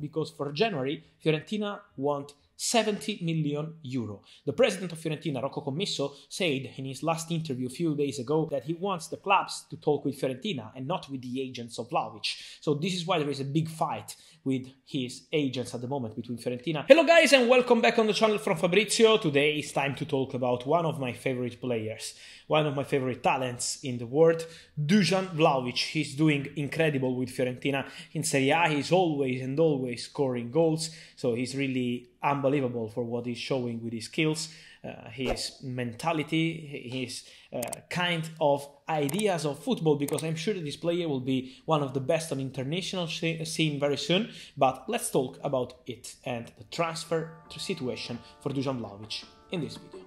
because for January, Fiorentina want 70 million euro. The president of Fiorentina, Rocco Commisso, said in his last interview a few days ago that he wants the clubs to talk with Fiorentina and not with the agents of Vlaovic. So this is why there is a big fight with his agents at the moment between Fiorentina. Hello guys and welcome back on the channel from Fabrizio. Today it's time to talk about one of my favorite players, one of my favorite talents in the world, Dusan Vlaovic. He's doing incredible with Fiorentina in Serie A. He's always and always scoring goals, so he's really unbelievable for what he's showing with his skills, uh, his mentality, his uh, kind of ideas of football, because I'm sure this player will be one of the best on international scene very soon. But let's talk about it and the transfer situation for Dusan Vlahovic in this video.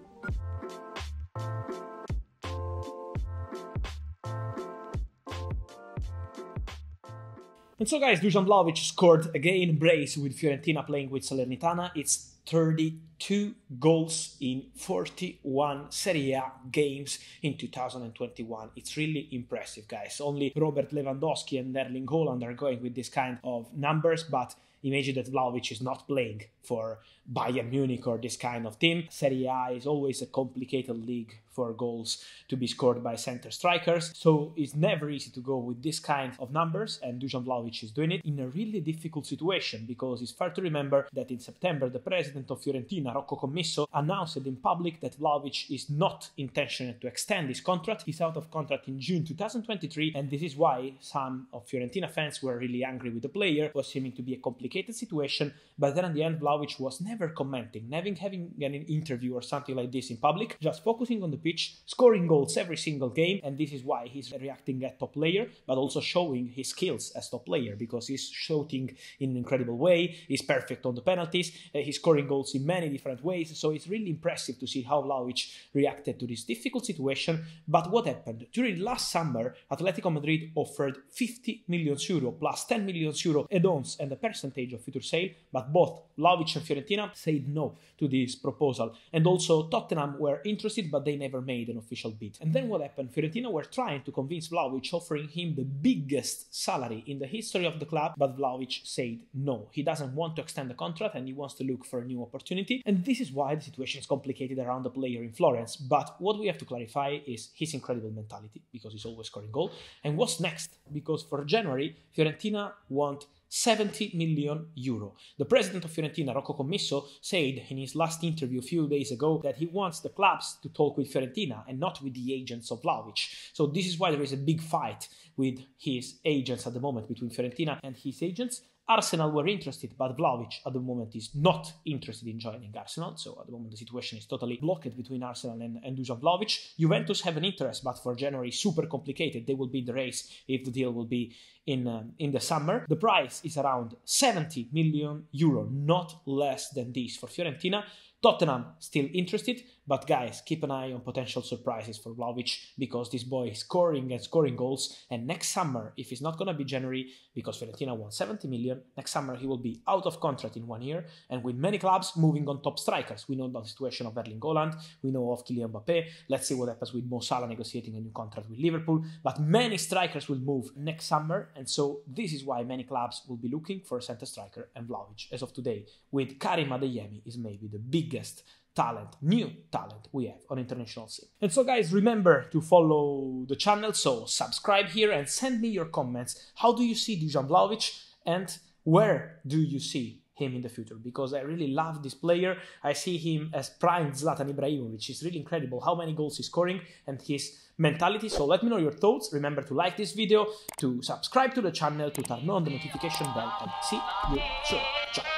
And so, guys, Dusan Vlahovic scored again. Brace with Fiorentina playing with Salernitana. It's 30 two goals in 41 Serie A games in 2021. It's really impressive, guys. Only Robert Lewandowski and Erling Haaland are going with this kind of numbers, but imagine that Vlaovic is not playing for Bayern Munich or this kind of team. Serie A is always a complicated league for goals to be scored by center strikers, so it's never easy to go with this kind of numbers, and Dusan Vlaovic is doing it in a really difficult situation because it's fair to remember that in September the president of Fiorentina Narocco Commisso announced in public that Vlaovic is not intentioned to extend his contract. He's out of contract in June 2023, and this is why some of Fiorentina fans were really angry with the player. It was seeming to be a complicated situation, but then in the end, Vlaovic was never commenting, never having an interview or something like this in public, just focusing on the pitch, scoring goals every single game, and this is why he's reacting at top player, but also showing his skills as top player because he's shooting in an incredible way, he's perfect on the penalties, uh, he's scoring goals in many different ways. So it's really impressive to see how Vlaovic reacted to this difficult situation. But what happened? During last summer, Atletico Madrid offered 50 million euro plus 10 million euro add-ons and a percentage of future sale, but both Vlaovic and Fiorentina said no to this proposal. And also Tottenham were interested, but they never made an official bid. And then what happened? Fiorentina were trying to convince Vlaovic, offering him the biggest salary in the history of the club, but Vlaovic said no. He doesn't want to extend the contract and he wants to look for a new opportunity. And this is why the situation is complicated around the player in Florence. But what we have to clarify is his incredible mentality, because he's always scoring goal. And what's next? Because for January, Fiorentina want 70 million euro. The president of Fiorentina, Rocco Commisso, said in his last interview a few days ago that he wants the clubs to talk with Fiorentina and not with the agents of Vlaovic. So this is why there is a big fight with his agents at the moment between Fiorentina and his agents. Arsenal were interested, but Vlaovic at the moment is not interested in joining Arsenal. So at the moment, the situation is totally blocked between Arsenal and, and Dusan Vlaovic. Juventus have an interest, but for January, super complicated. They will be in the race if the deal will be in, um, in the summer. The price is around 70 million euro, not less than this for Fiorentina. Tottenham still interested, but guys, keep an eye on potential surprises for Vlaovic because this boy is scoring and scoring goals. And next summer, if it's not gonna be January, because Fiorentina won 70 million, next summer he will be out of contract in one year. And with many clubs moving on top strikers, we know about the situation of Erling Goland, we know of Kylian Mbappe. Let's see what happens with Mo Salah negotiating a new contract with Liverpool. But many strikers will move next summer, and so this is why many clubs will be looking for a center striker and Vlaovic as of today. With Karim Adeyemi is maybe the big biggest talent, new talent we have on international scene. And so guys, remember to follow the channel, so subscribe here and send me your comments. How do you see Dusan Vlahovic and where do you see him in the future? Because I really love this player. I see him as prime Zlatan Ibrahimovic. It's really incredible how many goals he's scoring and his mentality. So let me know your thoughts. Remember to like this video, to subscribe to the channel, to turn on the notification bell and see you soon. Ciao!